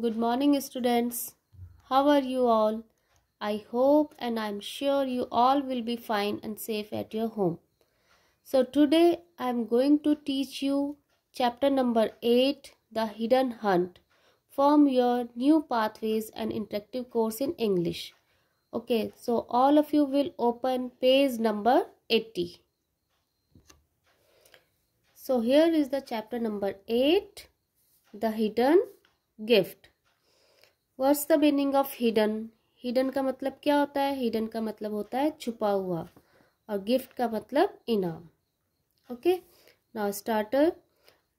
Good morning, students. How are you all? I hope and I'm sure you all will be fine and safe at your home. So, today I'm going to teach you chapter number 8 The Hidden Hunt from your new pathways and interactive course in English. Okay, so all of you will open page number 80. So, here is the chapter number 8 The Hidden gift verse the meaning of hidden hidden का मतलब क्या होता है hidden का मतलब होता है छुपा हुआ और गिफ्ट का मतलब इनाम okay now starter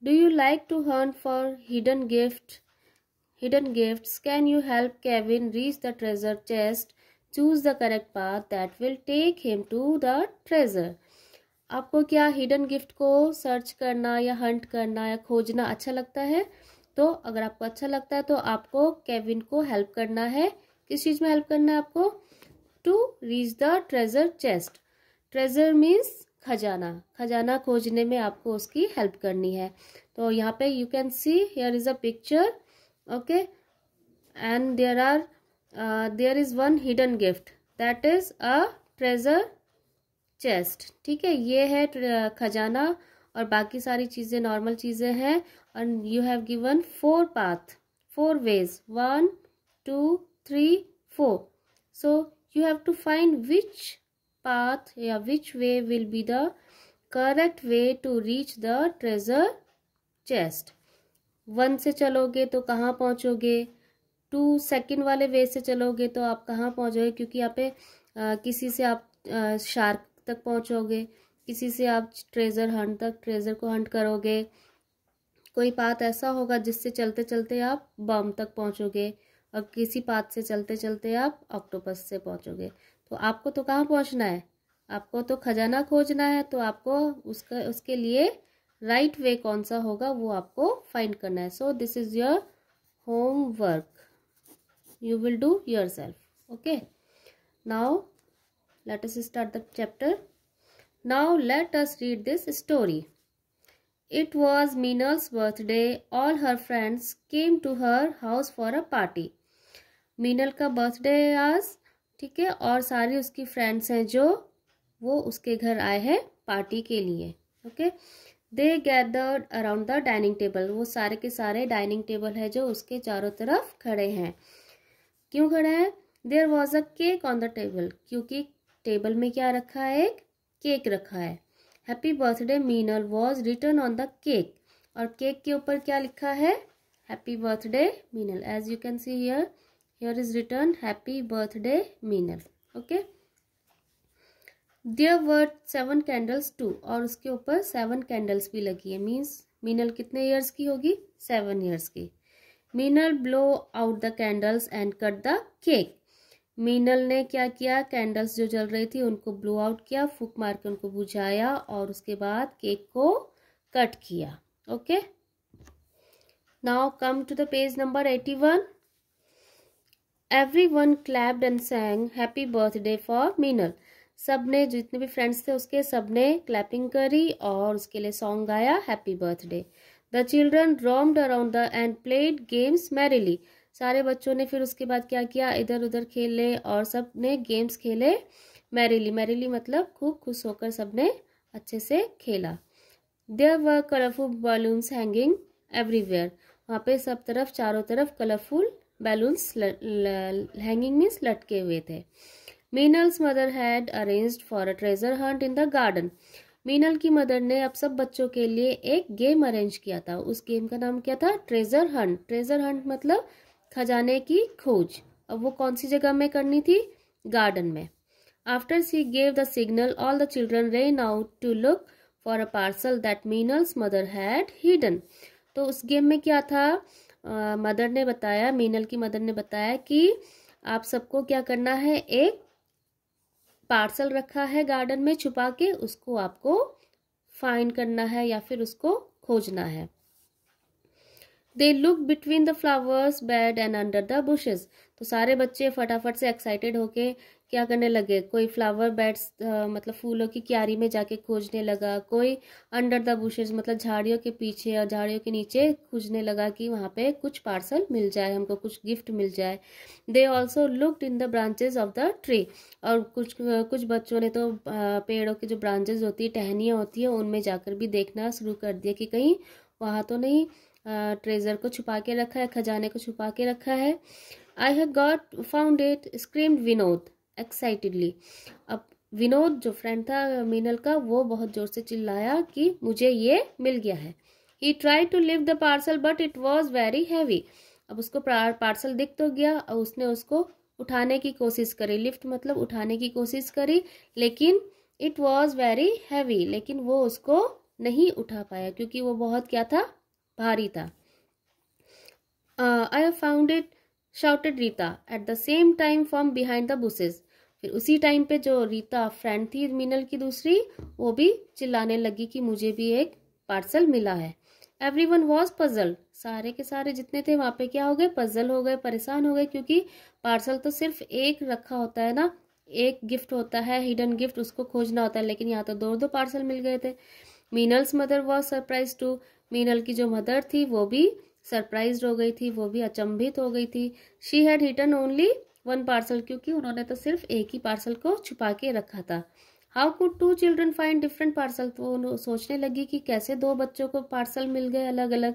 do you like to हर्न for hidden gift hidden gifts can you help Kevin reach the treasure chest choose the correct path that will take him to the treasure आपको क्या hidden gift को search करना या Hunt करना या खोजना अच्छा लगता है तो अगर आपको अच्छा लगता है तो आपको केविन को हेल्प करना है किस चीज़ में हेल्प करना है आपको to reach the treasure chest treasure means खजाना खजाना खोजने में आपको उसकी हेल्प करनी है तो यहाँ पे you can see here is a picture okay and there are there is one hidden gift that is a treasure chest ठीक है ये है uh, खजाना और बाकी सारी चीज़ें नॉर्मल चीज़ें हैं और you have given four path four ways one two three four so you have to find which path या which way will be the correct way to reach the treasure chest one से चलोगे तो कहाँ पहुँचोगे to second वाले वे से चलोगे तो आप कहाँ पहुँचोगे क्योंकि यहाँ पे आ, किसी से आप आ, शार्क तक पहुँचोगे इसी से आप ट्रेज़र हंट तक ट्रेज़र को हंट करोगे कोई पात ऐसा होगा जिससे चलते चलते आप बम तक पहुंचोगे और किसी पात से चलते चलते आप ऑक्टोपस से पहुंचोगे तो आपको तो कहाँ पहुंचना है आपको तो खजाना खोजना है तो आपको उसका उसके लिए राइट वे कौन सा होगा वो आपको फाइंड करना है so this is your homework you will do yourself okay now let us start the chapter Now let us read this story. It was Meenal's birthday. All her friends came to her house for a party. Meenal का birthday है आज ठीक है और सारी उसकी friends हैं जो वो उसके घर आए हैं पार्टी के लिए okay they gathered around the dining table वो सारे के सारे डाइनिंग टेबल है जो उसके चारों तरफ खड़े हैं क्यों खड़े हैं there was a cake on the table क्योंकि टेबल में क्या रखा है एक केक रखा है happy birthday Meenal was written on the cake और केक के ऊपर क्या लिखा है happy birthday Meenal as you can see here here is written happy birthday Meenal okay there were seven candles to और उसके ऊपर सेवन कैंडल्स भी लगी है मीन्स मीनल कितने ईयर्स की होगी सेवन ईयर्स की Meenal blow out the candles and cut the cake Meenal ने क्या किया कैंडल्स जो जल रही थी उनको ब्लू आउट किया फूक मार के उनको बुझाया और उसके बाद केक को कट किया okay now come to the page number eighty one everyone clapped and sang happy birthday for Meenal सब ने जितने भी फ्रेंड्स थे उसके सब ने क्लैपिंग करी और उसके लिए सॉन्ग गाया happy birthday the children roamed around the and played games merrily सारे बच्चों ने फिर उसके बाद क्या किया इधर उधर खेले और सब ने गेम्स खेले मैरिली मैरिली मतलब खूब खुश होकर सब ने अच्छे से खेला देर व कलरफुल बैलून्स हैंगिंग एवरीवेयर वहाँ पे सब तरफ चारों तरफ कलरफुल बैलून्स हैंगिंग मीन्स लटके हुए थे Meenal's mother had arranged for a treasure hunt in the garden Meenal की मदर ने अब सब बच्चों के लिए एक गेम अरेंज किया था उस गेम का नाम क्या था ट्रेजर हंट ट्रेजर हंट मतलब खजाने की खोज अब वो कौन सी जगह में करनी थी गार्डन में after she gave the signal all the children ran out to look for a parcel that Meenal's mother had hidden तो उस गेम में क्या था मदर मदर ने बताया मीनल की मदर ने बताया कि आप सबको क्या करना है एक पार्सल रखा है गार्डन में छुपा के उसको आपको फाइंड करना है या फिर उसको खोजना है they look between the flowers bed and under the bushes तो सारे बच्चे फटाफट से एक्साइटेड होके क्या करने लगे कोई फ्लावर बेड्स मतलब फूलों की क्यारी में जाके खोजने लगा कोई अंडर द बुशेज मतलब झाड़ियों के पीछे और झाड़ियों के नीचे खोजने लगा कि वहाँ पे कुछ पार्सल मिल जाए हमको कुछ गिफ्ट मिल जाए they also looked in the branches of the tree और कुछ कुछ बच्चों ने तो पेड़ों के जो ब्रांचेज होती है टहनियाँ होती है उनमें जाकर भी देखना शुरू कर दिया कि कहीं वहाँ तो नहीं ट्रेजर को छुपा के रखा है खजाने को छुपा के रखा है I have got found it screamed Vinod excitedly अब विनोद जो फ्रेंड था मीनल का वो बहुत जोर से चिल्लाया कि मुझे ये मिल गया है ही ट्राई टू लिव the parcel but it was very heavy अब उसको पार्सल दिख तो गया और उसने उसको उठाने की कोशिश करी लिफ्ट मतलब उठाने की कोशिश करी लेकिन इट वॉज वेरी हैवी लेकिन वो उसको नहीं उठा पाया क्योंकि वो बहुत क्या था भारी था I found it shouted Rita at the same time from behind the bushes फिर उसी टाइम पे जो रीता फ्रेंड थी मीनल की दूसरी वो भी चिल्लाने लगी कि मुझे भी एक पार्सल मिला है एवरी वन वॉज पजल सारे के सारे जितने थे वहाँ पे क्या हो गए पजल हो गए परेशान हो गए क्योंकि पार्सल तो सिर्फ एक रखा होता है ना एक गिफ्ट होता है हिडन गिफ्ट उसको खोजना होता है लेकिन यहाँ तो दो दो पार्सल मिल गए थे Meenal's mother was surprised to Meenal की जो मदर थी वो भी सरप्राइज हो गई थी वो भी अचंभित हो गई थी she had hidden only one parcel क्योंकि उन्होंने तो सिर्फ एक ही पार्सल को छुपा के रखा था how could two children find different parcel तो सोचने लगी कि कैसे दो बच्चों को पार्सल मिल गए अलग अलग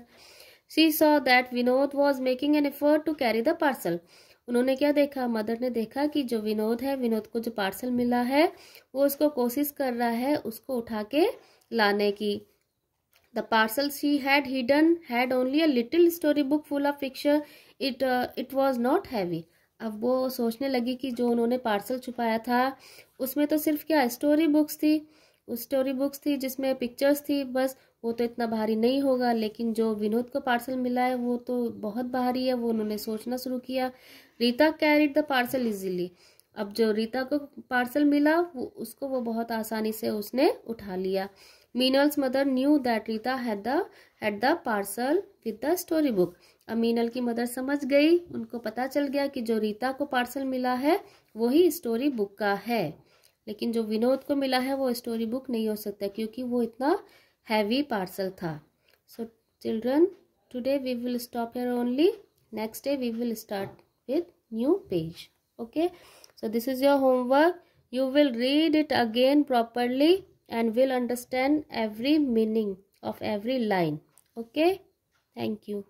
she saw that Vinod was making an effort to carry the parcel उन्होंने क्या देखा मदर ने देखा कि जो विनोद है विनोद को जो पार्सल मिला है वो उसको कोशिश कर रहा है उसको उठा के लाने की The parcel she had hidden had only a little story book full of picture. It uh, it was not heavy. अब वो सोचने लगी कि जो उन्होंने पार्सल छुपाया था उसमें तो सिर्फ क्या स्टोरी बुक्स थी उस स्टोरी बुक्स थी जिसमें पिक्चर्स थी बस वो तो इतना भारी नहीं होगा लेकिन जो विनोद को पार्सल मिला है वो तो बहुत भारी है वो उन्होंने सोचना शुरू किया Rita carried the parcel easily अब जो रीता को पार्सल मिला वो उसको वो बहुत आसानी से उसने उठा लिया Meenal's mother knew that Rita had the had the parcel with the story book अब मीनल की मदर समझ गई उनको पता चल गया कि जो रीता को पार्सल मिला है वही स्टोरी बुक का है लेकिन जो विनोद को मिला है वो स्टोरी बुक नहीं हो सकता क्योंकि वो इतना हैवी पार्सल था so children today we will stop here only next day we will start with new page okay so this is your homework you will read it again properly and will understand every meaning of every line okay thank you